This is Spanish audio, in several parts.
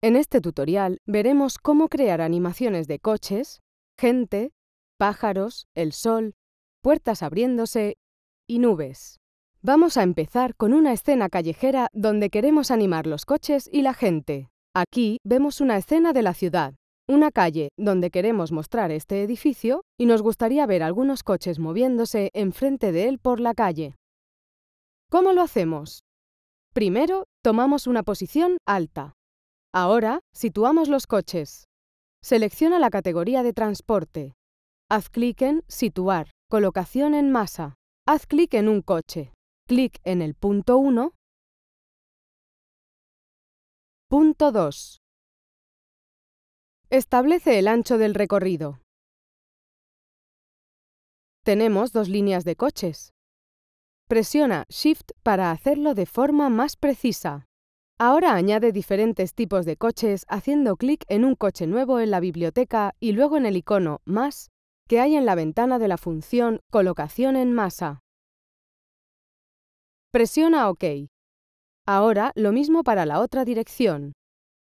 En este tutorial veremos cómo crear animaciones de coches, gente, pájaros, el sol, puertas abriéndose y nubes. Vamos a empezar con una escena callejera donde queremos animar los coches y la gente. Aquí vemos una escena de la ciudad, una calle donde queremos mostrar este edificio y nos gustaría ver algunos coches moviéndose enfrente de él por la calle. ¿Cómo lo hacemos? Primero, tomamos una posición alta. Ahora, situamos los coches. Selecciona la categoría de transporte. Haz clic en Situar, colocación en masa. Haz clic en un coche. Clic en el punto 1. Punto 2. Establece el ancho del recorrido. Tenemos dos líneas de coches. Presiona Shift para hacerlo de forma más precisa. Ahora añade diferentes tipos de coches haciendo clic en un coche nuevo en la biblioteca y luego en el icono Más que hay en la ventana de la función Colocación en masa. Presiona OK. Ahora lo mismo para la otra dirección.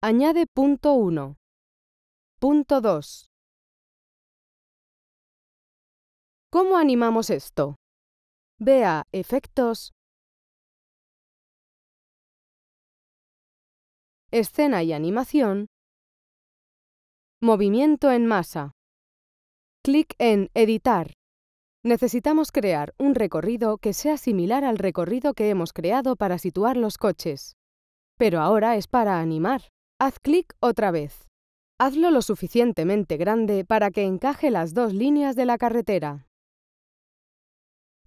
Añade punto 1. Punto 2. ¿Cómo animamos esto? Vea Efectos, escena y animación, movimiento en masa. Clic en Editar. Necesitamos crear un recorrido que sea similar al recorrido que hemos creado para situar los coches. Pero ahora es para animar. Haz clic otra vez. Hazlo lo suficientemente grande para que encaje las dos líneas de la carretera.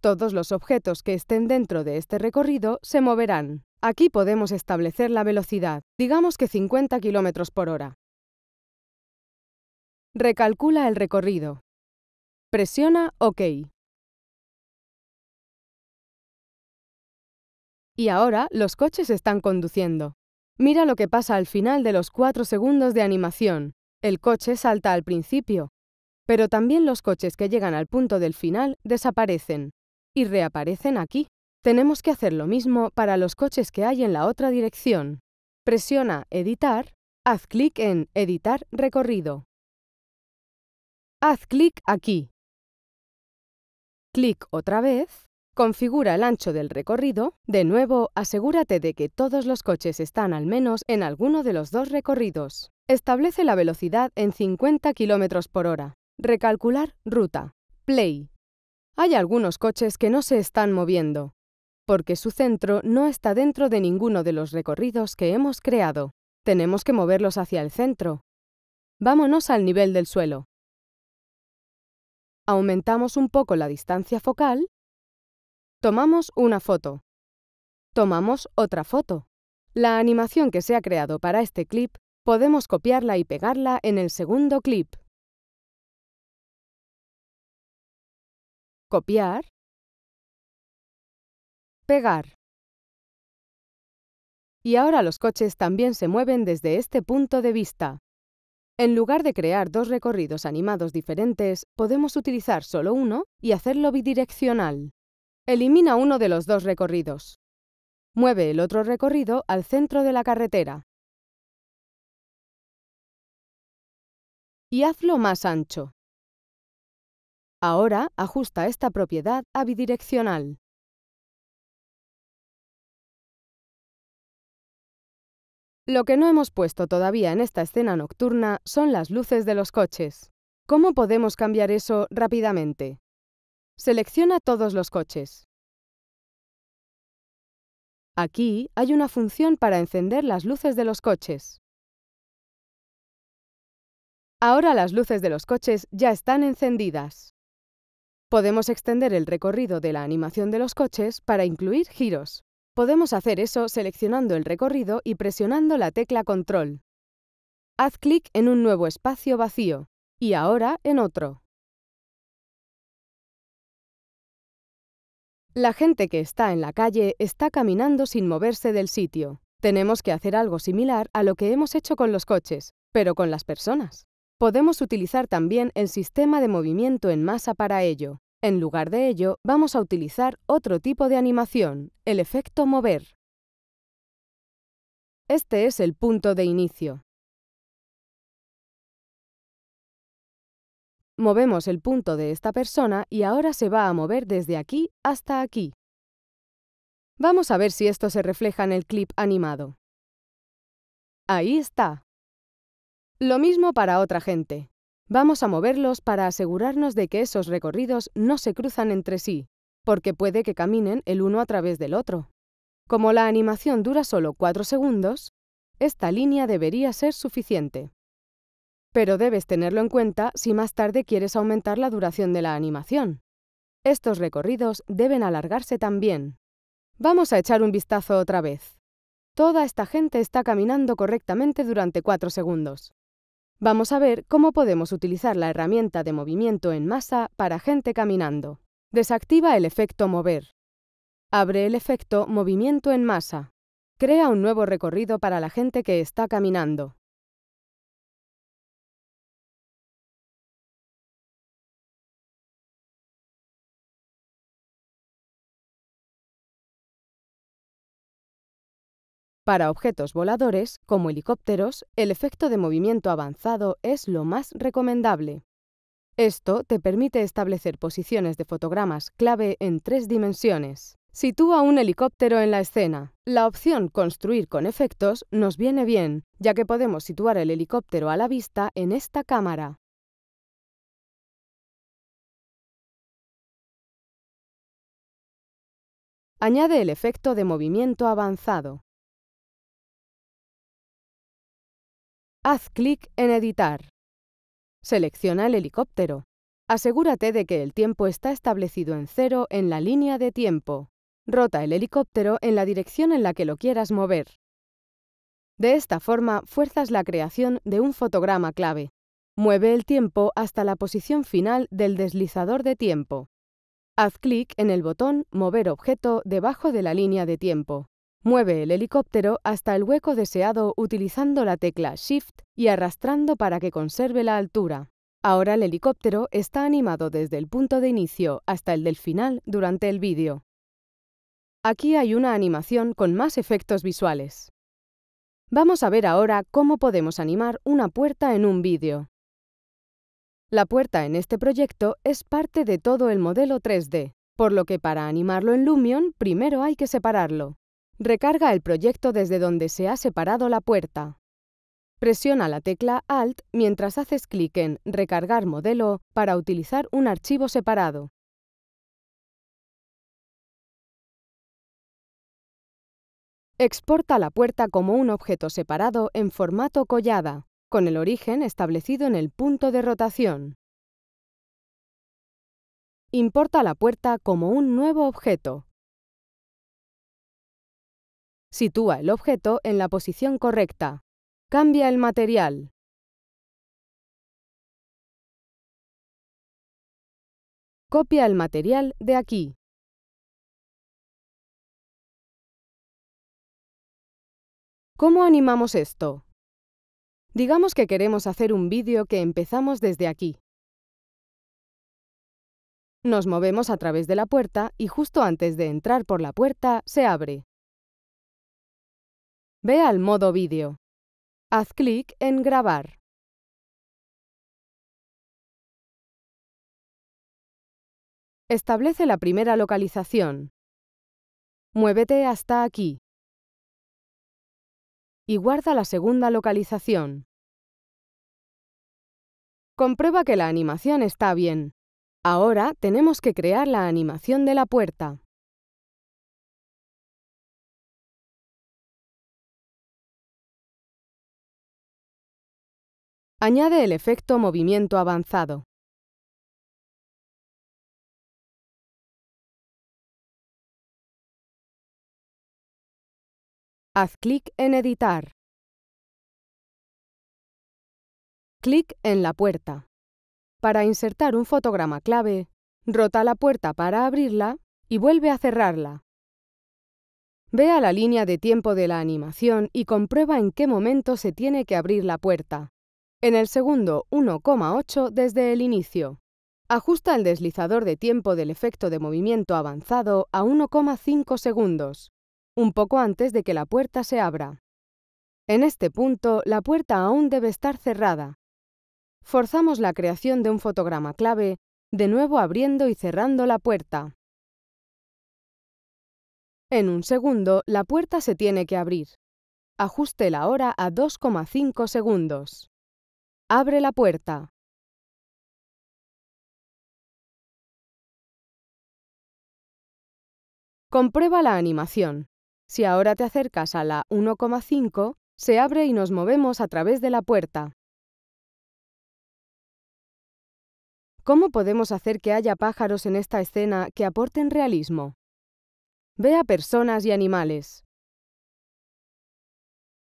Todos los objetos que estén dentro de este recorrido se moverán. Aquí podemos establecer la velocidad, digamos que 50 km por hora. Recalcula el recorrido. Presiona OK. Y ahora los coches están conduciendo. Mira lo que pasa al final de los 4 segundos de animación. El coche salta al principio, pero también los coches que llegan al punto del final desaparecen y reaparecen aquí. Tenemos que hacer lo mismo para los coches que hay en la otra dirección. Presiona Editar, haz clic en Editar recorrido. Haz clic aquí. Clic otra vez, configura el ancho del recorrido, de nuevo asegúrate de que todos los coches están al menos en alguno de los dos recorridos. Establece la velocidad en 50 km por hora. Recalcular ruta. Play. Hay algunos coches que no se están moviendo porque su centro no está dentro de ninguno de los recorridos que hemos creado. Tenemos que moverlos hacia el centro. Vámonos al nivel del suelo. Aumentamos un poco la distancia focal. Tomamos una foto. Tomamos otra foto. La animación que se ha creado para este clip podemos copiarla y pegarla en el segundo clip. Copiar, Pegar. Y ahora los coches también se mueven desde este punto de vista. En lugar de crear dos recorridos animados diferentes, podemos utilizar solo uno y hacerlo bidireccional. Elimina uno de los dos recorridos. Mueve el otro recorrido al centro de la carretera. Y hazlo más ancho. Ahora ajusta esta propiedad a bidireccional. Lo que no hemos puesto todavía en esta escena nocturna son las luces de los coches. ¿Cómo podemos cambiar eso rápidamente? Selecciona todos los coches. Aquí hay una función para encender las luces de los coches. Ahora las luces de los coches ya están encendidas. Podemos extender el recorrido de la animación de los coches para incluir giros. Podemos hacer eso seleccionando el recorrido y presionando la tecla Control. Haz clic en un nuevo espacio vacío y ahora en otro. La gente que está en la calle está caminando sin moverse del sitio. Tenemos que hacer algo similar a lo que hemos hecho con los coches, pero con las personas. Podemos utilizar también el sistema de movimiento en masa para ello. En lugar de ello, vamos a utilizar otro tipo de animación, el efecto mover. Este es el punto de inicio. Movemos el punto de esta persona y ahora se va a mover desde aquí hasta aquí. Vamos a ver si esto se refleja en el clip animado. Ahí está. Lo mismo para otra gente. Vamos a moverlos para asegurarnos de que esos recorridos no se cruzan entre sí, porque puede que caminen el uno a través del otro. Como la animación dura solo 4 segundos, esta línea debería ser suficiente. Pero debes tenerlo en cuenta si más tarde quieres aumentar la duración de la animación. Estos recorridos deben alargarse también. Vamos a echar un vistazo otra vez. Toda esta gente está caminando correctamente durante 4 segundos. Vamos a ver cómo podemos utilizar la herramienta de movimiento en masa para gente caminando. Desactiva el efecto mover. Abre el efecto movimiento en masa. Crea un nuevo recorrido para la gente que está caminando. Para objetos voladores, como helicópteros, el efecto de movimiento avanzado es lo más recomendable. Esto te permite establecer posiciones de fotogramas clave en tres dimensiones. Sitúa un helicóptero en la escena. La opción Construir con efectos nos viene bien, ya que podemos situar el helicóptero a la vista en esta cámara. Añade el efecto de movimiento avanzado. Haz clic en Editar. Selecciona el helicóptero. Asegúrate de que el tiempo está establecido en cero en la línea de tiempo. Rota el helicóptero en la dirección en la que lo quieras mover. De esta forma, fuerzas la creación de un fotograma clave. Mueve el tiempo hasta la posición final del deslizador de tiempo. Haz clic en el botón Mover objeto debajo de la línea de tiempo. Mueve el helicóptero hasta el hueco deseado utilizando la tecla Shift y arrastrando para que conserve la altura. Ahora el helicóptero está animado desde el punto de inicio hasta el del final durante el vídeo. Aquí hay una animación con más efectos visuales. Vamos a ver ahora cómo podemos animar una puerta en un vídeo. La puerta en este proyecto es parte de todo el modelo 3D, por lo que para animarlo en Lumion primero hay que separarlo. Recarga el proyecto desde donde se ha separado la puerta. Presiona la tecla Alt mientras haces clic en Recargar modelo para utilizar un archivo separado. Exporta la puerta como un objeto separado en formato collada, con el origen establecido en el punto de rotación. Importa la puerta como un nuevo objeto, Sitúa el objeto en la posición correcta. Cambia el material. Copia el material de aquí. ¿Cómo animamos esto? Digamos que queremos hacer un vídeo que empezamos desde aquí. Nos movemos a través de la puerta y justo antes de entrar por la puerta se abre. Ve al modo vídeo. Haz clic en Grabar. Establece la primera localización. Muévete hasta aquí. Y guarda la segunda localización. Comprueba que la animación está bien. Ahora tenemos que crear la animación de la puerta. Añade el efecto movimiento avanzado. Haz clic en Editar. Clic en la puerta. Para insertar un fotograma clave, rota la puerta para abrirla y vuelve a cerrarla. Ve a la línea de tiempo de la animación y comprueba en qué momento se tiene que abrir la puerta en el segundo 1,8 desde el inicio. Ajusta el deslizador de tiempo del efecto de movimiento avanzado a 1,5 segundos, un poco antes de que la puerta se abra. En este punto, la puerta aún debe estar cerrada. Forzamos la creación de un fotograma clave, de nuevo abriendo y cerrando la puerta. En un segundo, la puerta se tiene que abrir. Ajuste la hora a 2,5 segundos. Abre la puerta. Comprueba la animación. Si ahora te acercas a la 1,5, se abre y nos movemos a través de la puerta. ¿Cómo podemos hacer que haya pájaros en esta escena que aporten realismo? Ve a personas y animales.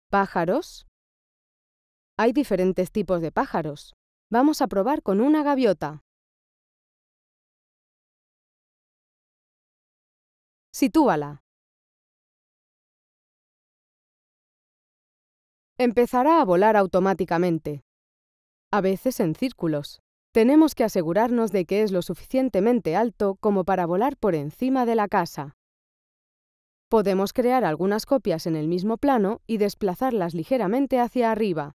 Pájaros, hay diferentes tipos de pájaros. Vamos a probar con una gaviota. Sitúala. Empezará a volar automáticamente. A veces en círculos. Tenemos que asegurarnos de que es lo suficientemente alto como para volar por encima de la casa. Podemos crear algunas copias en el mismo plano y desplazarlas ligeramente hacia arriba.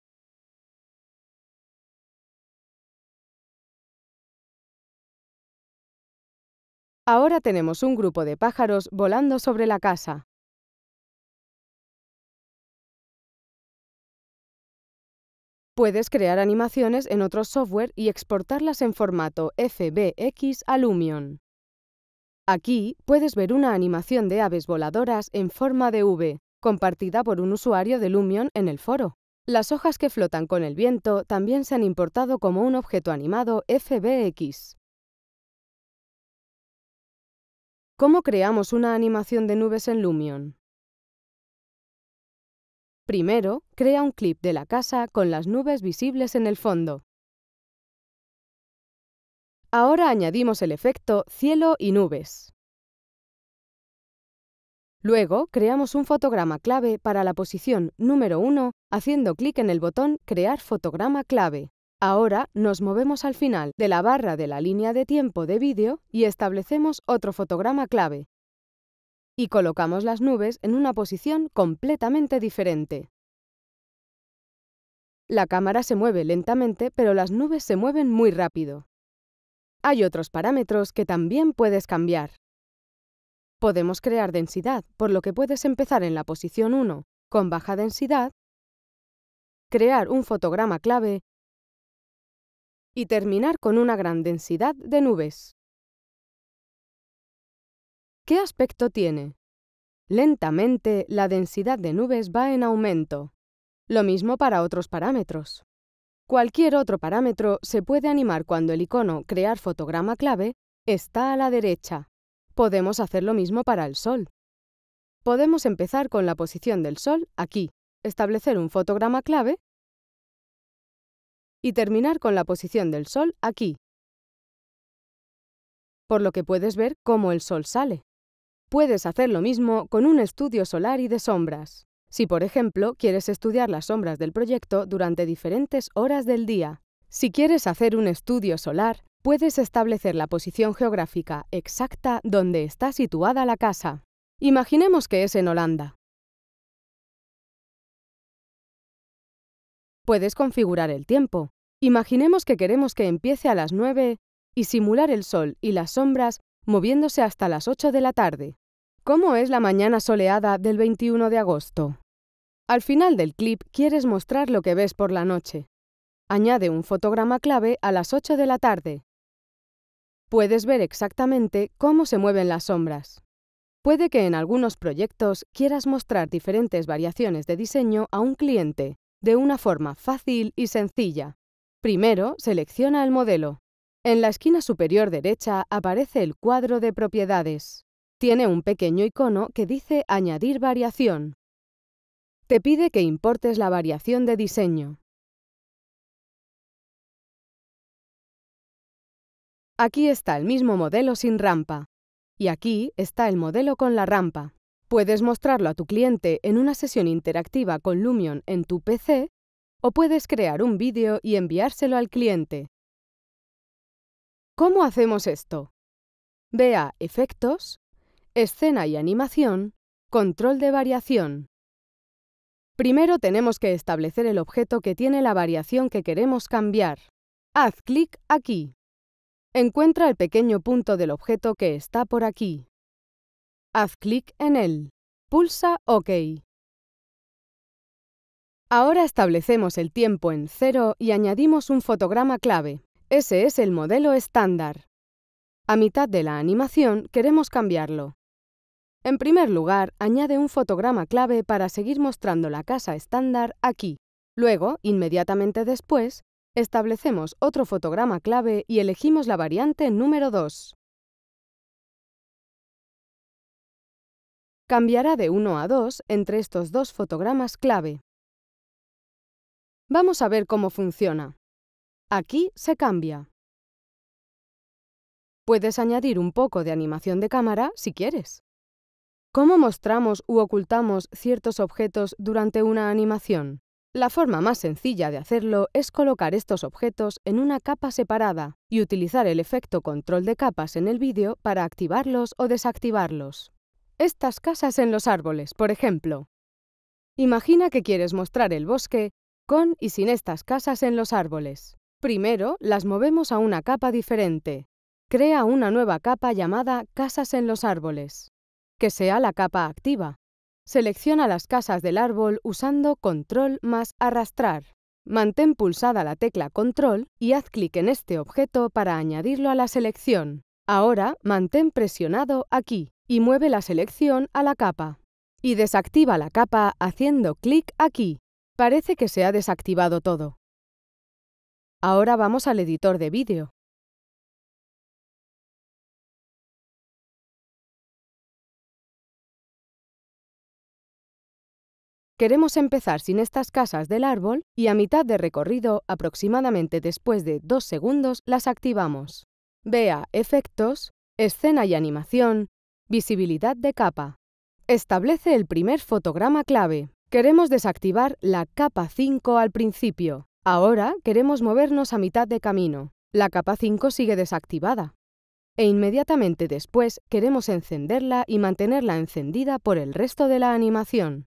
Ahora tenemos un grupo de pájaros volando sobre la casa. Puedes crear animaciones en otro software y exportarlas en formato FBX a Lumion. Aquí puedes ver una animación de aves voladoras en forma de V, compartida por un usuario de Lumion en el foro. Las hojas que flotan con el viento también se han importado como un objeto animado FBX. ¿Cómo creamos una animación de nubes en Lumion? Primero, crea un clip de la casa con las nubes visibles en el fondo. Ahora añadimos el efecto cielo y nubes. Luego, creamos un fotograma clave para la posición número 1 haciendo clic en el botón Crear fotograma clave. Ahora nos movemos al final de la barra de la línea de tiempo de vídeo y establecemos otro fotograma clave. Y colocamos las nubes en una posición completamente diferente. La cámara se mueve lentamente, pero las nubes se mueven muy rápido. Hay otros parámetros que también puedes cambiar. Podemos crear densidad, por lo que puedes empezar en la posición 1 con baja densidad, crear un fotograma clave y terminar con una gran densidad de nubes. ¿Qué aspecto tiene? Lentamente la densidad de nubes va en aumento. Lo mismo para otros parámetros. Cualquier otro parámetro se puede animar cuando el icono Crear fotograma clave está a la derecha. Podemos hacer lo mismo para el Sol. Podemos empezar con la posición del Sol aquí, establecer un fotograma clave y terminar con la posición del Sol aquí. Por lo que puedes ver cómo el Sol sale. Puedes hacer lo mismo con un estudio solar y de sombras, si por ejemplo quieres estudiar las sombras del proyecto durante diferentes horas del día. Si quieres hacer un estudio solar, puedes establecer la posición geográfica exacta donde está situada la casa. Imaginemos que es en Holanda. Puedes configurar el tiempo. Imaginemos que queremos que empiece a las 9 y simular el sol y las sombras moviéndose hasta las 8 de la tarde. ¿Cómo es la mañana soleada del 21 de agosto? Al final del clip quieres mostrar lo que ves por la noche. Añade un fotograma clave a las 8 de la tarde. Puedes ver exactamente cómo se mueven las sombras. Puede que en algunos proyectos quieras mostrar diferentes variaciones de diseño a un cliente de una forma fácil y sencilla. Primero, selecciona el modelo. En la esquina superior derecha aparece el cuadro de propiedades. Tiene un pequeño icono que dice Añadir variación. Te pide que importes la variación de diseño. Aquí está el mismo modelo sin rampa. Y aquí está el modelo con la rampa. Puedes mostrarlo a tu cliente en una sesión interactiva con Lumion en tu PC o puedes crear un vídeo y enviárselo al cliente. ¿Cómo hacemos esto? Ve a Efectos, Escena y Animación, Control de Variación. Primero tenemos que establecer el objeto que tiene la variación que queremos cambiar. Haz clic aquí. Encuentra el pequeño punto del objeto que está por aquí. Haz clic en él. Pulsa OK. Ahora establecemos el tiempo en 0 y añadimos un fotograma clave. Ese es el modelo estándar. A mitad de la animación queremos cambiarlo. En primer lugar, añade un fotograma clave para seguir mostrando la casa estándar aquí. Luego, inmediatamente después, establecemos otro fotograma clave y elegimos la variante número 2. cambiará de 1 a 2 entre estos dos fotogramas clave. Vamos a ver cómo funciona. Aquí se cambia. Puedes añadir un poco de animación de cámara si quieres. ¿Cómo mostramos u ocultamos ciertos objetos durante una animación? La forma más sencilla de hacerlo es colocar estos objetos en una capa separada y utilizar el efecto control de capas en el vídeo para activarlos o desactivarlos. Estas casas en los árboles, por ejemplo. Imagina que quieres mostrar el bosque con y sin estas casas en los árboles. Primero, las movemos a una capa diferente. Crea una nueva capa llamada Casas en los árboles, que sea la capa activa. Selecciona las casas del árbol usando Control más arrastrar. Mantén pulsada la tecla Control y haz clic en este objeto para añadirlo a la selección. Ahora mantén presionado aquí y mueve la selección a la capa. Y desactiva la capa haciendo clic aquí. Parece que se ha desactivado todo. Ahora vamos al editor de vídeo. Queremos empezar sin estas casas del árbol y a mitad de recorrido, aproximadamente después de 2 segundos, las activamos. Vea Efectos, Escena y animación Visibilidad de capa. Establece el primer fotograma clave. Queremos desactivar la capa 5 al principio. Ahora queremos movernos a mitad de camino. La capa 5 sigue desactivada. E inmediatamente después queremos encenderla y mantenerla encendida por el resto de la animación.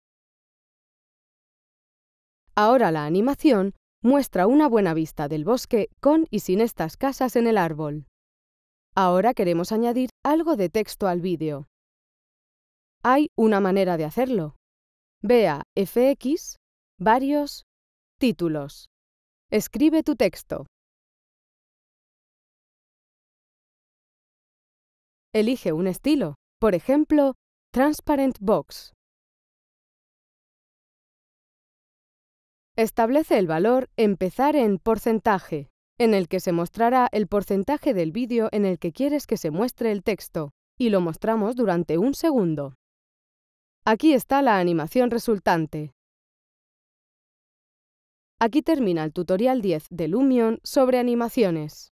Ahora la animación muestra una buena vista del bosque con y sin estas casas en el árbol. Ahora queremos añadir algo de texto al vídeo. Hay una manera de hacerlo. Vea FX, varios, títulos. Escribe tu texto. Elige un estilo, por ejemplo, Transparent Box. Establece el valor empezar en porcentaje en el que se mostrará el porcentaje del vídeo en el que quieres que se muestre el texto, y lo mostramos durante un segundo. Aquí está la animación resultante. Aquí termina el tutorial 10 de Lumion sobre animaciones.